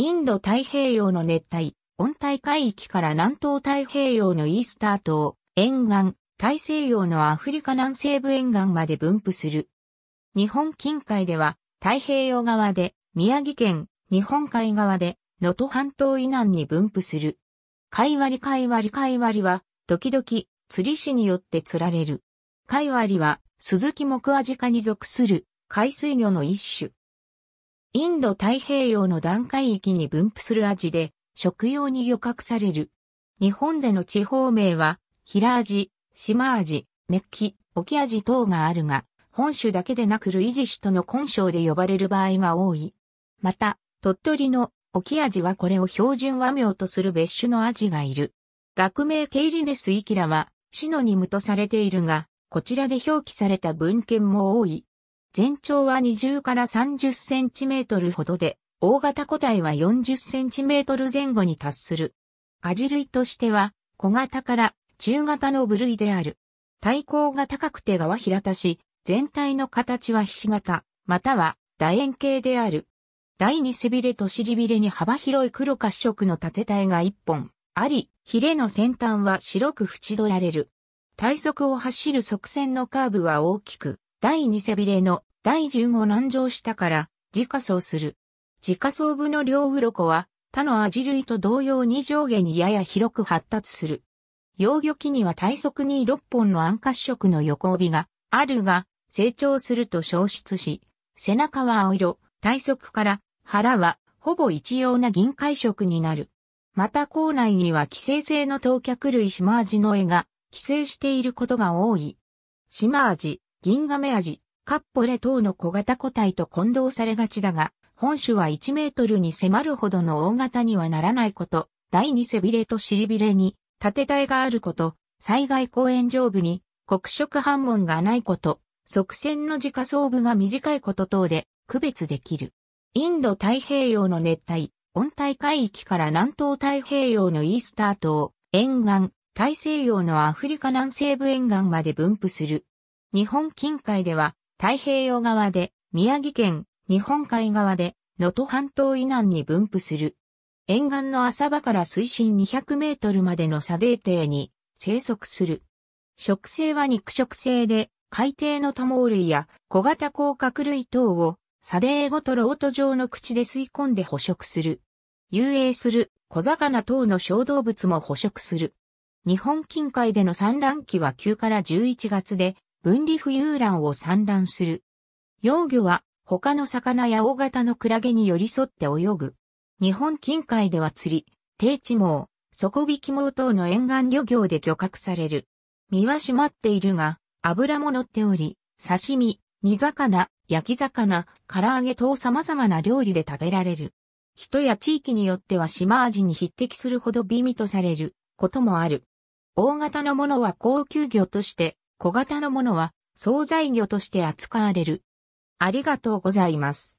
インド太平洋の熱帯、温帯海域から南東太平洋のイースター島、沿岸、大西洋のアフリカ南西部沿岸まで分布する。日本近海では、太平洋側で、宮城県、日本海側で、能登半島以南に分布する。海割り海割り海割りは、時々、釣り師によって釣られる。海割りは、鈴木木アジカに属する、海水魚の一種。インド太平洋の段階域に分布するアジで、食用に漁獲される。日本での地方名は、平アジ、島アジ、メッキ、オキアジ等があるが、本州だけでなく類似種との混称で呼ばれる場合が多い。また、鳥取のオキアジはこれを標準和名とする別種のアジがいる。学名ケイリネスイキラは、シノニムとされているが、こちらで表記された文献も多い。全長は20から30センチメートルほどで、大型個体は40センチメートル前後に達する。アジ類としては、小型から中型の部類である。体高が高くて側平たし、全体の形はひし形、または楕円形である。第二背びれと尻びれに幅広い黒褐色の縦体が一本あり、ヒレの先端は白く縁取られる。体側を走る側線のカーブは大きく、第2背びれの第15南上下から自家層する。自家層部の両鱗は他のアジ類と同様に上下にやや広く発達する。幼魚期には体側に6本の暗褐色の横帯があるが、成長すると消失し、背中は青色、体側から腹はほぼ一様な銀灰色になる。また校内には寄生性の当脚類シマアジの絵が寄生していることが多い。シマアジ、銀亀味、カッポレ等の小型個体と混同されがちだが、本種は1メートルに迫るほどの大型にはならないこと、第2背びれと尻びれに縦体があること、災害公園上部に黒色反紋がないこと、側線の自家層部が短いこと等で区別できる。インド太平洋の熱帯、温帯海域から南東太平洋のイースター島、沿岸、大西洋のアフリカ南西部沿岸まで分布する日本近海では太平洋側で、宮城県、日本海側で、能登半島以南に分布する。沿岸の浅場から水深200メートルまでの砂泥底に生息する。食性は肉食性で、海底の多毛類や小型甲殻類等を砂泥ごとロート状の口で吸い込んで捕食する。遊泳する小魚等の小動物も捕食する。日本近海での産卵期は9から11月で、分離浮遊卵を産卵する。幼魚は他の魚や大型のクラゲに寄り添って泳ぐ。日本近海では釣り、低地網、底引き網等の沿岸漁業で漁獲される。身は締まっているが、油も乗っており、刺身、煮魚、焼き魚、唐揚げ等様々な料理で食べられる。人や地域によっては島味に匹敵するほど美味とされることもある。大型のものは高級魚として小型のものは、総菜魚として扱われる。ありがとうございます。